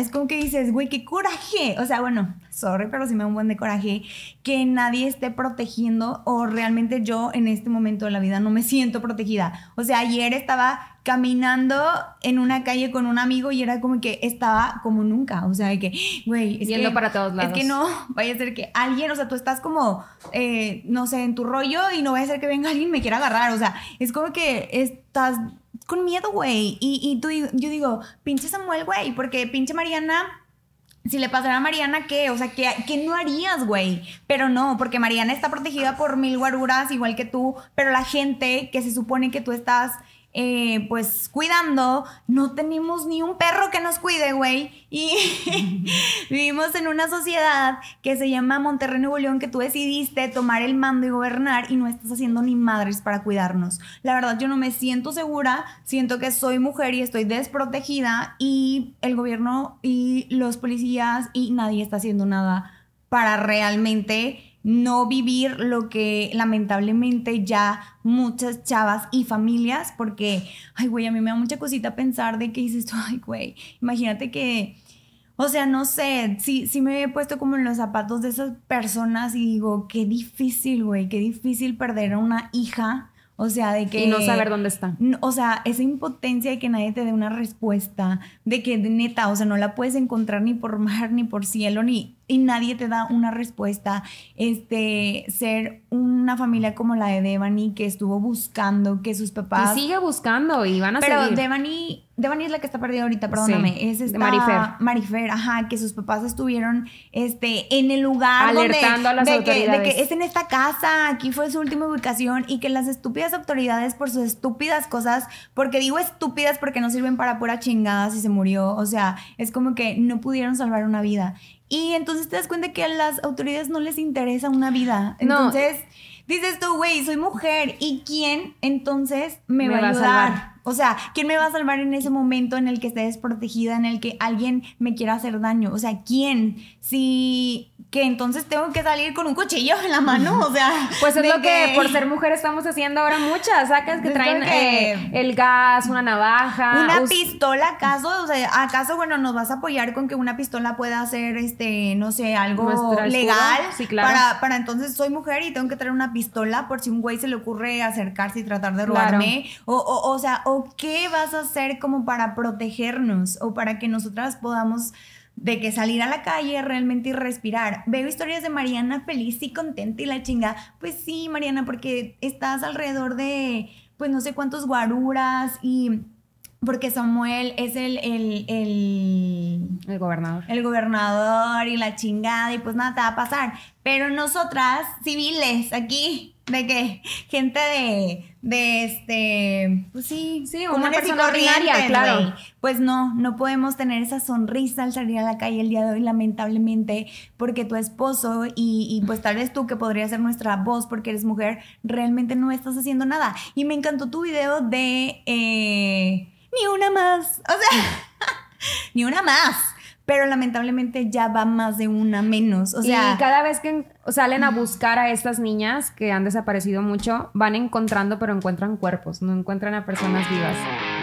es como que dices, güey, qué coraje. O sea, bueno, sorry, pero sí me da un buen de coraje que nadie esté protegiendo o realmente yo en este momento de la vida no me siento protegida. O sea, ayer estaba caminando en una calle con un amigo y era como que estaba como nunca. O sea, de que, güey, es para todos lados. Es que no vaya a ser que alguien, o sea, tú estás como, eh, no sé, en tu rollo y no vaya a ser que venga alguien y me quiera agarrar. O sea, es como que estás con miedo, güey. Y, y tú, yo digo, pinche Samuel, güey, porque pinche Mariana si le pasara a Mariana, ¿qué? O sea, qué no harías, güey? Pero no, porque Mariana está protegida por mil guaruras, igual que tú, pero la gente que se supone que tú estás eh, pues cuidando, no tenemos ni un perro que nos cuide, güey. Y vivimos en una sociedad que se llama Monterrey Nuevo León, que tú decidiste tomar el mando y gobernar y no estás haciendo ni madres para cuidarnos. La verdad, yo no me siento segura, siento que soy mujer y estoy desprotegida y el gobierno y los policías y nadie está haciendo nada para realmente no vivir lo que lamentablemente ya muchas chavas y familias, porque, ay, güey, a mí me da mucha cosita pensar de que dices ay, güey, imagínate que, o sea, no sé, sí, sí me he puesto como en los zapatos de esas personas y digo, qué difícil, güey, qué difícil perder a una hija o sea, de que... Y no saber dónde está. O sea, esa impotencia de que nadie te dé una respuesta, de que neta, o sea, no la puedes encontrar ni por mar, ni por cielo, ni... Y nadie te da una respuesta. Este, ser una familia como la de Devani, que estuvo buscando, que sus papás... Y sigue buscando y van a Pero seguir. Devani Devani es la que está perdida ahorita, perdóname. es esta Marifer. Marifer, ajá, que sus papás estuvieron este, en el lugar Alertando a las autoridades. Que, de que es en esta casa, aquí fue su última ubicación y que las estúpidas autoridades por sus estúpidas cosas, porque digo estúpidas porque no sirven para pura chingada si se murió, o sea, es como que no pudieron salvar una vida. Y entonces te das cuenta que a las autoridades no les interesa una vida. Entonces dices tú, güey, soy mujer, ¿y quién entonces me, me va a ayudar? O sea, ¿quién me va a salvar en ese momento en el que esté desprotegida, en el que alguien me quiera hacer daño? O sea, ¿quién? Si que entonces tengo que salir con un cuchillo en la mano, o sea. Pues es lo que, por ser mujer estamos haciendo ahora muchas, sacas que traen eh, el gas, una navaja. Una pistola, ¿acaso? O sea, ¿acaso, bueno, nos vas a apoyar con que una pistola pueda hacer, este, no sé, algo legal? Sí, claro. Para, entonces soy mujer y tengo que traer una pistola por si un güey se le ocurre acercarse y tratar de robarme. O, o sea, ¿o qué vas a hacer como para protegernos o para que nosotras podamos de que salir a la calle realmente y respirar. Veo historias de Mariana feliz y contenta y la chingada. Pues sí, Mariana, porque estás alrededor de, pues no sé cuántos guaruras y porque Samuel es el, el, el, el, gobernador. El gobernador y la chingada y pues nada, te va a pasar. Pero nosotras, civiles, aquí, de que gente de, de este, pues sí, sí una persona ordinaria, claro. Pues no, no podemos tener esa sonrisa al salir a la calle el día de hoy, lamentablemente, porque tu esposo y, pues tal vez tú que podrías ser nuestra voz porque eres mujer, realmente no estás haciendo nada. Y me encantó tu video de eh, ni una más, o sea, ni una más pero lamentablemente ya va más de una menos. O sea, y cada vez que salen a buscar a estas niñas que han desaparecido mucho, van encontrando, pero encuentran cuerpos, no encuentran a personas vivas.